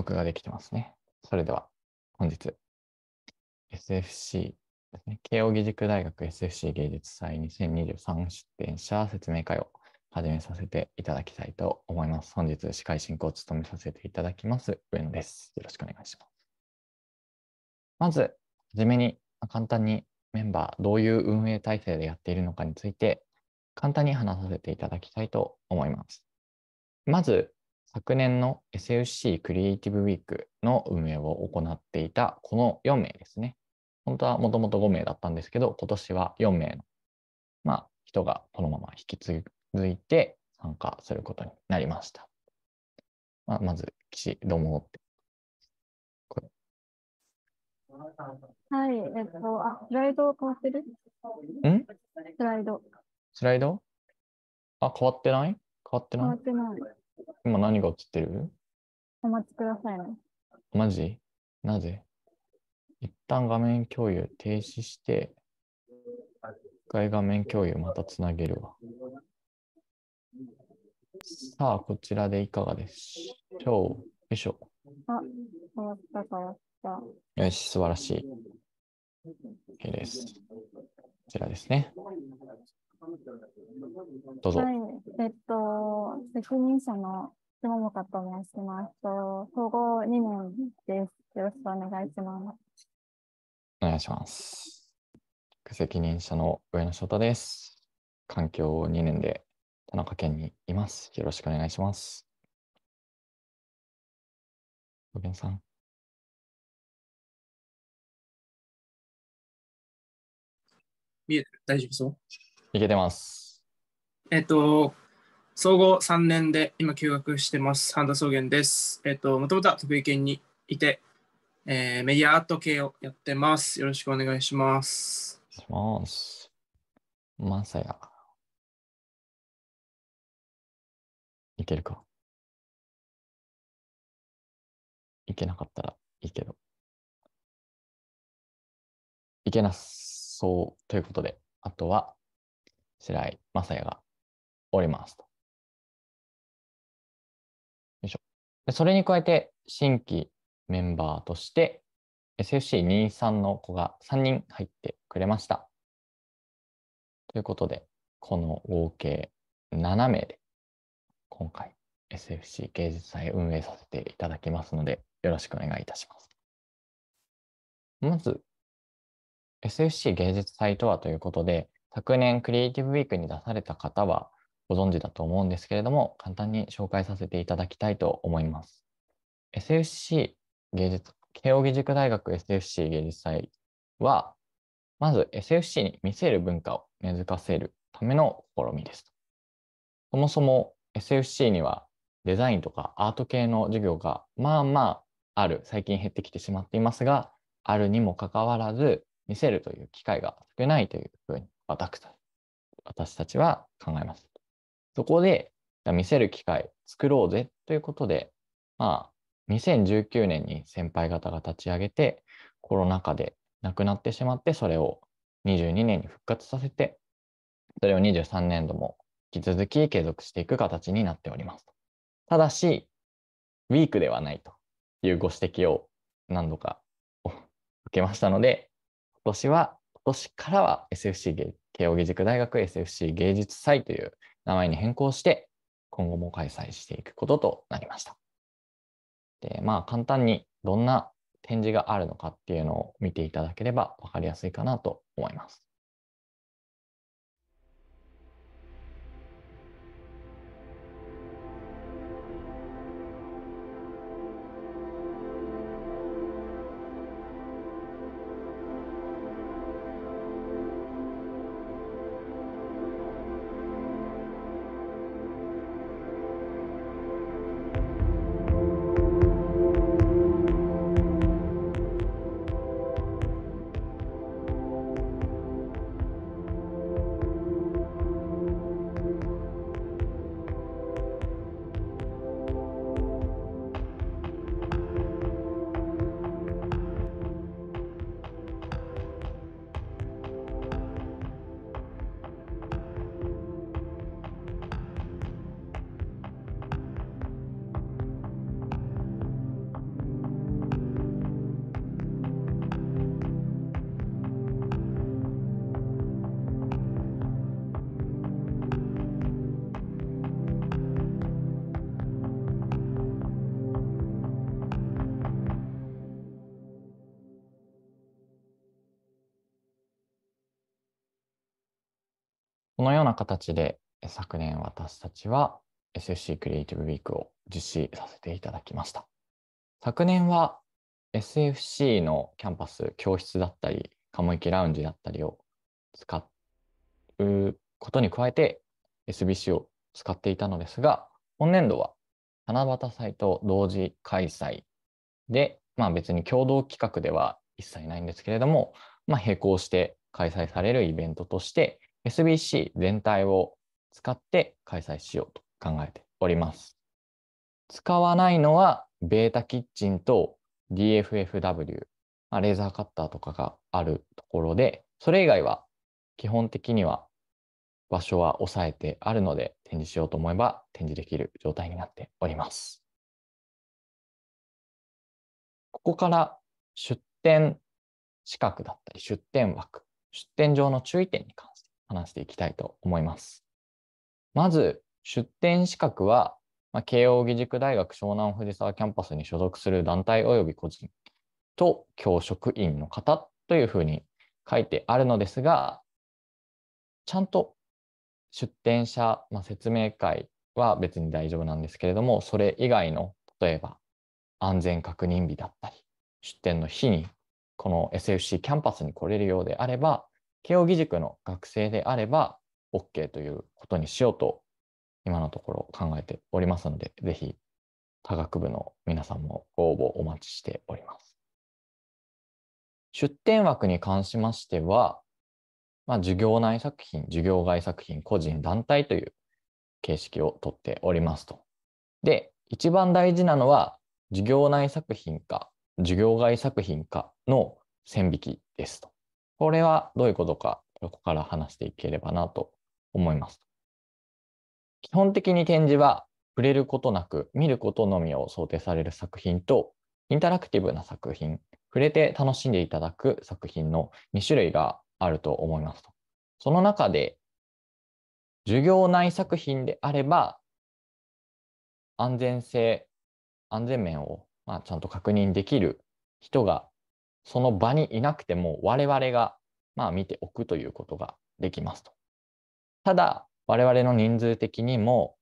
録ができてますね。それでは本日 SFC ですね、慶應義塾大学 SFC 芸術祭2023出展者説明会を始めさせていただきたいと思います。本日司会進行を務めさせていただきます上野です。よろしくお願いします。まず、はじめに簡単にメンバー、どういう運営体制でやっているのかについて、簡単に話させていただきたいと思います。まず、昨年の SFC クリエイティブウィークの運営を行っていたこの4名ですね。本当はもともと5名だったんですけど、今年は4名の、まあ、人がこのまま引き続いて参加することになりました。まあ、まず、岸、どうもはい、えっと、あ、スライド変わってるんスライド。スライドあ、変わってない変わってない変わってない。今何が映ってるお待ちくださいね。マジなぜ一旦画面共有停止して、一回画面共有またつなげるわ。さあ、こちらでいかがでしょうよいしょ。あ、変わった変わった。よし、素晴らしい。OK です。こちらですね。どうぞ。はい、えっと、責任者の下本と申します。と、総合2年です。よろしくお願いします。お願いします。責任者の上野翔太です。環境2年で田中県にいます。よろしくお願いします。ごめんさん。見える大丈夫そういけてます。えっと、総合3年で今休学してます。半田草原です。えっと、もともとは徳井県にいて、えー、メディアアート系をやってます。よろしくお願いします。します。まさや。いけるか。いけなかったらいいけど。いけなそうということで、あとは白井雅也がおりますと。よいしょ。でそれに加えて、新規メンバーとして SFC23 の子が3人入ってくれました。ということで、この合計7名で、今回 SFC 芸術祭運営させていただきますので、よろしくお願いいたします。まず、SFC 芸術祭とはということで、昨年クリエイティブウィークに出された方はご存知だと思うんですけれども、簡単に紹介させていただきたいと思います。SFC 芸術、慶應義塾大学 SFC 芸術祭は、まず SFC に見せる文化を根付かせるための試みです。そもそも SFC にはデザインとかアート系の授業がまあまあある、最近減ってきてしまっていますが、あるにもかかわらず、見せるという機会が少ないというふうに私私たちは考えます。そこで、見せる機会作ろうぜということで、まあ、2019年に先輩方が立ち上げて、コロナ禍で亡くなってしまって、それを22年に復活させて、それを23年度も引き続き継続していく形になっております。ただし、ウィークではないというご指摘を何度か受けましたので、今年は、今年からは SFC 慶應義塾大学 SFC 芸術祭という名前に変更して、今後も開催していくこととなりました。で、まあ、簡単にどんな展示があるのかっていうのを見ていただければ分かりやすいかなと思います。このような形で昨年私たちは SFC クリエイティブウィークを実施させていただきました。昨年は SFC のキャンパス、教室だったり、鴨池ラウンジだったりを使うことに加えて SBC を使っていたのですが、今年度は七夕祭と同時開催で、まあ別に共同企画では一切ないんですけれども、まあ並行して開催されるイベントとして SBC 全体を使って開催しようと考えております。使わないのは、ベータキッチンと DFFW、まあ、レーザーカッターとかがあるところで、それ以外は基本的には場所は抑えてあるので、展示しようと思えば展示できる状態になっております。ここから出展資格だったり出展枠、出展上の注意点に関して話していきたいと思います。まず、出展資格は、まあ、慶應義塾大学湘南藤沢キャンパスに所属する団体及び個人と教職員の方というふうに書いてあるのですが、ちゃんと出展者、まあ、説明会は別に大丈夫なんですけれども、それ以外の、例えば安全確認日だったり、出展の日にこの SFC キャンパスに来れるようであれば、慶應義塾の学生であれば OK ということにしようと今のところ考えておりますので、ぜひ科学部の皆さんもご応募お待ちしております。出展枠に関しましては、まあ、授業内作品、授業外作品、個人、団体という形式をとっておりますと。で、一番大事なのは、授業内作品か、授業外作品かの線引きですと。これはどういうことか、ここから話していければなと思います。基本的に展示は触れることなく見ることのみを想定される作品とインタラクティブな作品触れて楽しんでいただく作品の2種類があると思いますとその中で授業内作品であれば安全性安全面をまちゃんと確認できる人がその場にいなくても我々がまあ見ておくということができますと。ただ我々の人数的にも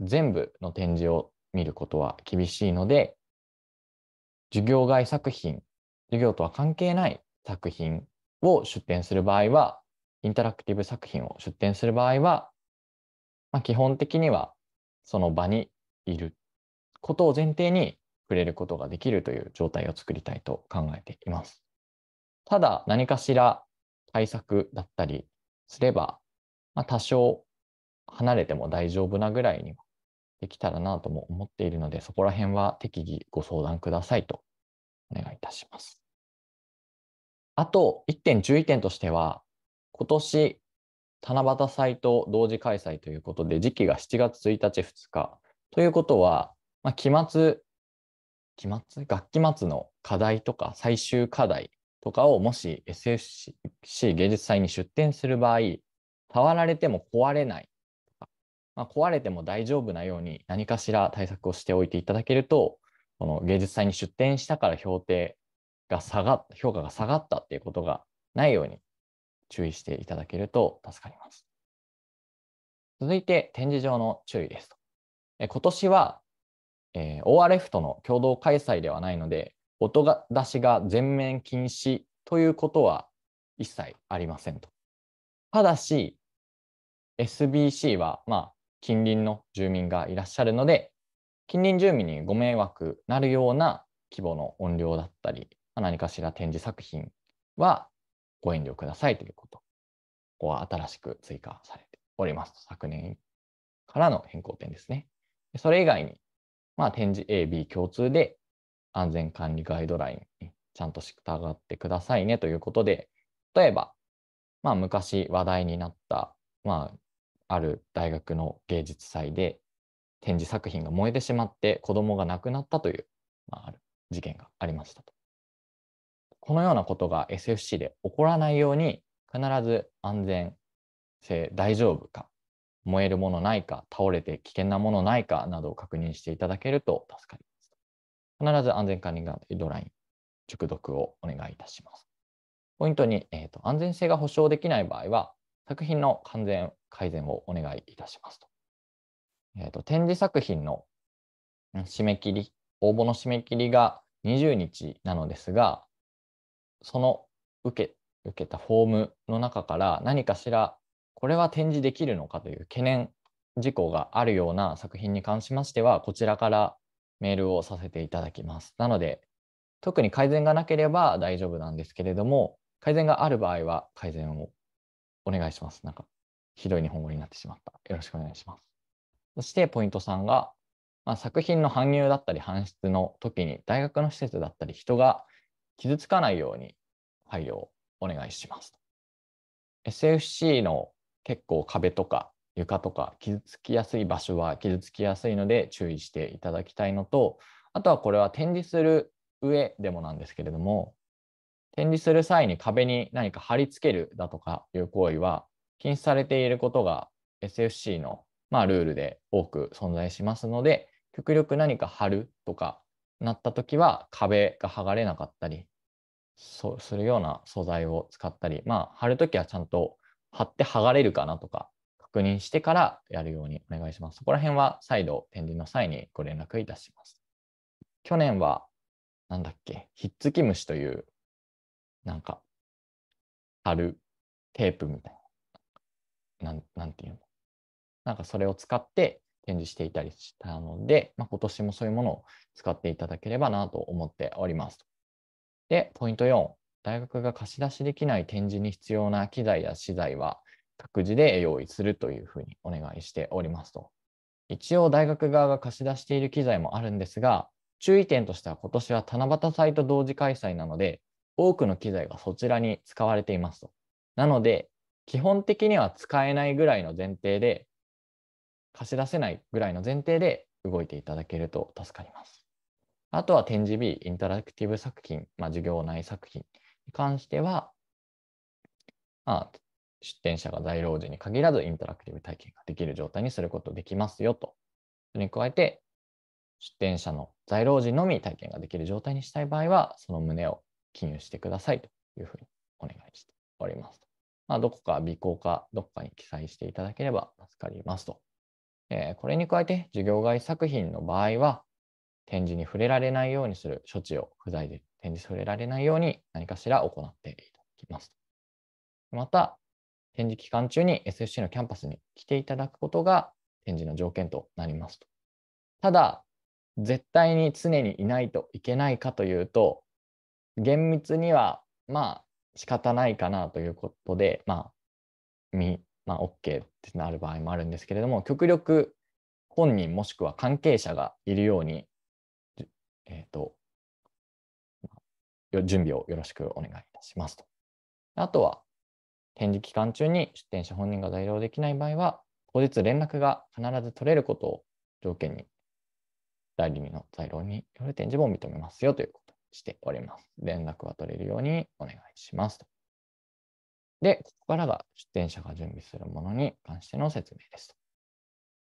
全部の展示を見ることは厳しいので授業外作品授業とは関係ない作品を出展する場合はインタラクティブ作品を出展する場合は、まあ、基本的にはその場にいることを前提に触れることができるという状態を作りたいと考えています。ただ何かしら対策だったりすれば、まあ、多少離れても大丈夫なぐらいにはできたらなとも思っているので、そこら辺は適宜ご相談くださいとお願いいたします。あと1点注意点としては、今年七夕祭と同時開催ということで、時期が7月1日、2日ということは、まあ、期末期末学期末の課題とか最終課題とかをもし SFC 芸術祭に出展する場合触られても壊れないとか、まあ、壊れても大丈夫なように何かしら対策をしておいていただけるとこの芸術祭に出展したから評定が下がった評価が下がったっていうことがないように注意していただけると助かります。続いて展示場の注意ですえ今年はえー、ORF との共同開催ではないので、音が出しが全面禁止ということは一切ありませんと。ただし、SBC は、まあ、近隣の住民がいらっしゃるので、近隣住民にご迷惑なるような規模の音量だったり、何かしら展示作品はご遠慮くださいということ。ここは新しく追加されております。昨年からの変更点ですね。それ以外にまあ、展示 A、B 共通で安全管理ガイドラインにちゃんと従ってくださいねということで、例えば、まあ、昔話題になった、まあ、ある大学の芸術祭で展示作品が燃えてしまって子供が亡くなったという、まあ、ある事件がありましたと。このようなことが SFC で起こらないように必ず安全性大丈夫か燃えるものないか、倒れて危険なものないかなどを確認していただけると助かります。必ず安全管理ガイドライン、熟読をお願いいたします。ポイント2、えーと、安全性が保証できない場合は、作品の完全改善をお願いいたしますと。えーと展示作品の締め切り、応募の締め切りが20日なのですが、その受け受けたフォームの中から何かしらこれは展示できるのかという懸念事項があるような作品に関しましては、こちらからメールをさせていただきます。なので、特に改善がなければ大丈夫なんですけれども、改善がある場合は改善をお願いします。なんか、ひどい日本語になってしまった。よろしくお願いします。そして、ポイント3が、まあ、作品の搬入だったり搬出の時に、大学の施設だったり、人が傷つかないように配慮をお願いします。SFC の結構壁とか床とか傷つきやすい場所は傷つきやすいので注意していただきたいのとあとはこれは展示する上でもなんですけれども展示する際に壁に何か貼り付けるだとかいう行為は禁止されていることが SFC のまあルールで多く存在しますので極力何か貼るとかなった時は壁が剥がれなかったりそうするような素材を使ったりまあ貼るときはちゃんと貼って剥がれるかなとか確認してからやるようにお願いします。そこら辺は再度展示の際にご連絡いたします。去年は、なんだっけ、ひっつき虫という、なんか、貼るテープみたいな、なんなんていうの。なんかそれを使って展示していたりしたので、まあ、今年もそういうものを使っていただければなと思っております。で、ポイント4、大学が貸し出しできない展示に必要な機材や資材は各自で用意するというふうにお願いしておりますと。一応大学側が貸し出している機材もあるんですが、注意点としては今年は七夕祭と同時開催なので、多くの機材がそちらに使われていますと。なので、基本的には使えないぐらいの前提で、貸し出せないぐらいの前提で動いていただけると助かります。あとは展示 B、インタラクティブ作品、まあ、授業内作品に関しては、まあ、出展者が在労時に限らずインタラクティブ体験ができる状態にすることできますよと。それに加えて、出展者の在労時のみ体験ができる状態にしたい場合は、その旨を記入してくださいというふうにお願いしております。まあ、どこか備考か、どこかに記載していただければ助かりますと。えー、これに加えて、授業外作品の場合は、展示に触れられないようにする処置を不在で展示されられないように何かしら行っていただきます。また、展示期間中に SFC のキャンパスに来ていただくことが展示の条件となりますと。ただ、絶対に常にいないといけないかというと、厳密にはまあ仕方ないかなということで、まあ、み、まあ、OK ってなる場合もあるんですけれども、極力本人もしくは関係者がいるように、えっ、ー、と、準備をよろしくお願いいたしますと。あとは、展示期間中に出展者本人が在表できない場合は、当日連絡が必ず取れることを条件に、代理人の在料による展示も認めますよということにしております。連絡は取れるようにお願いしますと。で、ここからが出展者が準備するものに関しての説明です。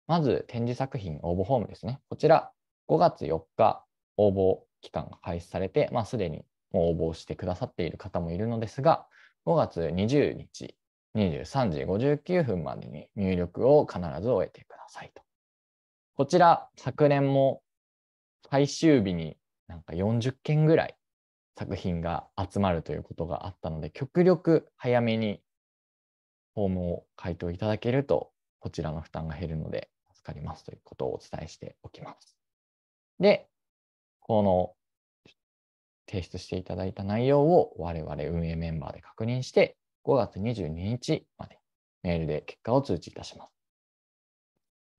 まず、展示作品応募フォームですね。こちら、5月4日応募期間が開始されて、まあ、すでに応募してくださっている方もいるのですが、5月20日23時59分までに入力を必ず終えてくださいと。こちら、昨年も最終日になんか40件ぐらい作品が集まるということがあったので、極力早めにフォームを回答いただけると、こちらの負担が減るので助かりますということをお伝えしておきます。で、この提出していただいた内容を我々運営メンバーで確認して、5月22日までメールで結果を通知いたします。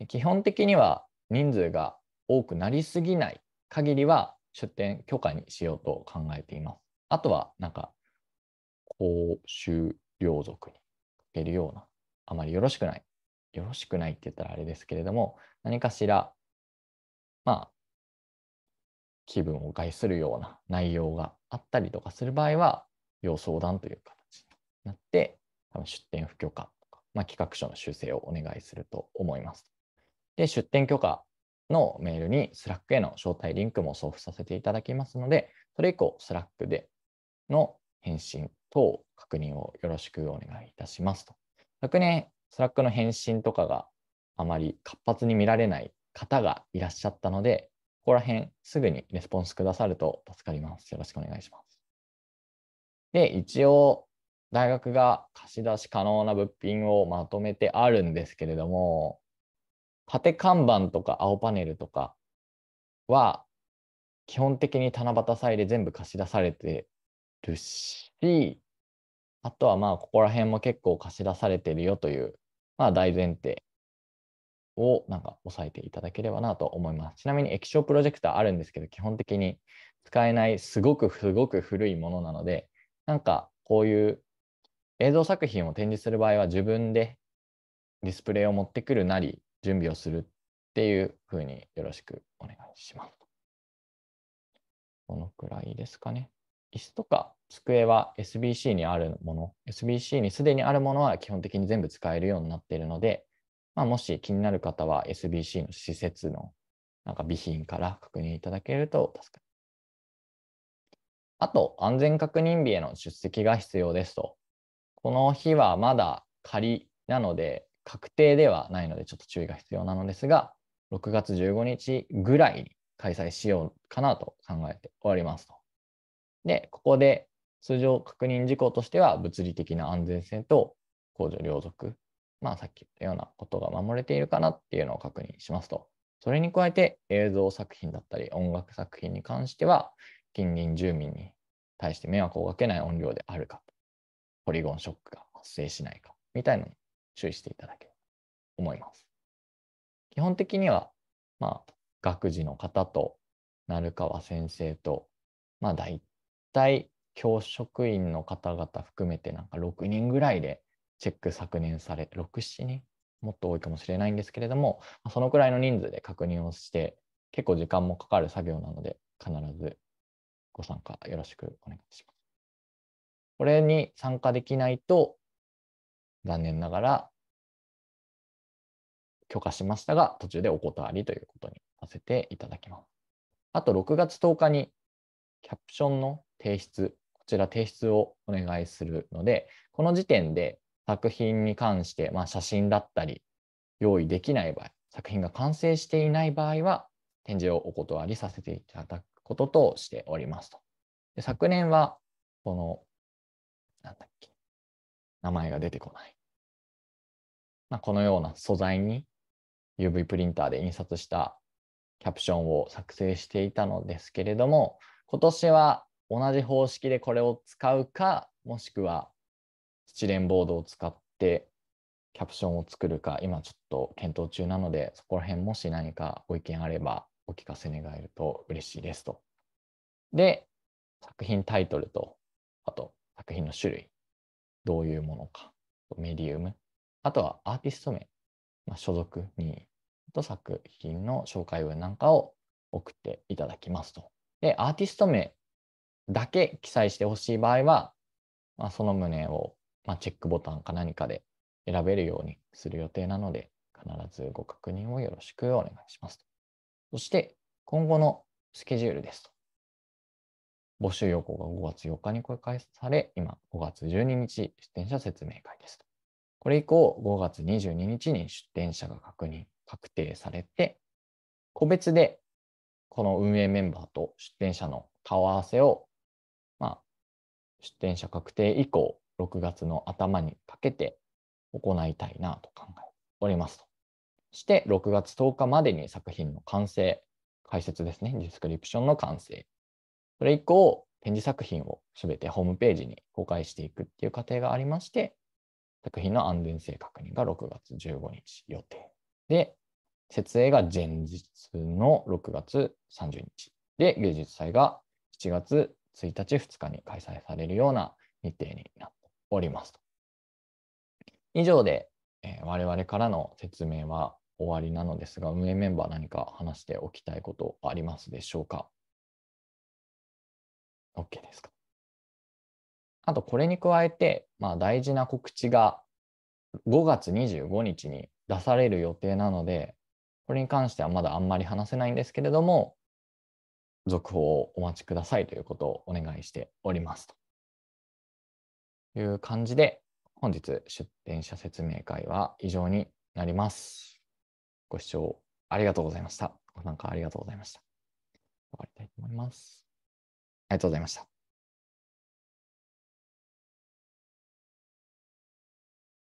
基本的には人数が多くなりすぎない限りは出店許可にしようと考えています。あとは、なんか、公衆領族にかけるような、あまりよろしくない。よろしくないって言ったらあれですけれども、何かしら、まあ、気分を害するような内容があったりとかする場合は、要相談という形になって、出店不許可とか、まあ、企画書の修正をお願いすると思います。で、出店許可のメールに Slack への招待リンクも送付させていただきますので、それ以降 Slack での返信等確認をよろしくお願いいたしますと。昨年、Slack の返信とかがあまり活発に見られない方がいらっしゃったので、こら辺すぐにレスポンスくださると助かります。よろしくお願いします。で、一応、大学が貸し出し可能な物品をまとめてあるんですけれども、縦看板とか青パネルとかは、基本的に七夕祭で全部貸し出されてるし、あとはまあ、ここら辺も結構貸し出されてるよという、まあ、大前提をなんか押さえていただければなと思います。ちなみに液晶プロジェクターあるんですけど、基本的に使えないすごくすごく古いものなので、なんかこういう映像作品を展示する場合は自分でディスプレイを持ってくるなり準備をするっていうふうによろしくお願いします。このくらいですかね。椅子とか机は SBC にあるもの、SBC にすでにあるものは基本的に全部使えるようになっているので、まあ、もし気になる方は SBC の施設のなんか備品から確認いただけると助かる。あと、安全確認日への出席が必要ですと。この日はまだ仮なので、確定ではないので、ちょっと注意が必要なのですが、6月15日ぐらいに開催しようかなと考えておりますと。で、ここで通常確認事項としては、物理的な安全性と公除両属まあ、さっき言ったようなことが守れているかなっていうのを確認しますと。それに加えて映像作品だったり音楽作品に関しては近隣住民に対して迷惑をかけない音量であるかポリゴンショックが発生しないかみたいなのに注意していただけると思います。基本的には、まあ、学児の方と鳴川先生と、まあ、大体教職員の方々含めてなんか6人ぐらいでチェック削減され、6、7人もっと多いかもしれないんですけれども、そのくらいの人数で確認をして、結構時間もかかる作業なので、必ずご参加よろしくお願いします。これに参加できないと、残念ながら許可しましたが、途中でお断りということにさせていただきます。あと6月10日にキャプションの提出、こちら提出をお願いするので、この時点で作品に関して、まあ、写真だったり用意できない場合、作品が完成していない場合は、展示をお断りさせていただくこととしておりますと。で昨年は、この、なんだっけ、名前が出てこない。まあ、このような素材に UV プリンターで印刷したキャプションを作成していたのですけれども、今年は同じ方式でこれを使うか、もしくはスチレンボードを使ってキャプションを作るか、今ちょっと検討中なので、そこら辺もし何かご意見あればお聞かせ願えると嬉しいですと。で、作品タイトルと、あと作品の種類、どういうものか、メディウム、あとはアーティスト名、まあ、所属に、と作品の紹介文なんかを送っていただきますと。で、アーティスト名だけ記載してほしい場合は、まあ、その旨をまあ、チェックボタンか何かで選べるようにする予定なので、必ずご確認をよろしくお願いします。そして、今後のスケジュールですと。募集要項が5月4日に公開され、今5月12日出展者説明会ですと。これ以降、5月22日に出展者が確認、確定されて、個別でこの運営メンバーと出展者の顔合わせを、まあ、出展者確定以降、6月の頭にかけて行いたいなと考えておりますと。して6月10日までに作品の完成、解説ですね、ディスクリプションの完成。それ以降、展示作品をすべてホームページに公開していくっていう過程がありまして、作品の安全性確認が6月15日予定。で、設営が前日の6月30日。で、芸術祭が7月1日、2日に開催されるような日程になっております以上で、えー、我々からの説明は終わりなのですが、運営メンバー何か話しておきたいことありますでしょうか ?OK ですか。あと、これに加えて、まあ、大事な告知が5月25日に出される予定なので、これに関してはまだあんまり話せないんですけれども、続報をお待ちくださいということをお願いしておりますと。いう感じで、本日出展者説明会は以上になります。ご視聴ありがとうございました。ご参加ありがとうございました。終わりたいと思います。ありがとうございました。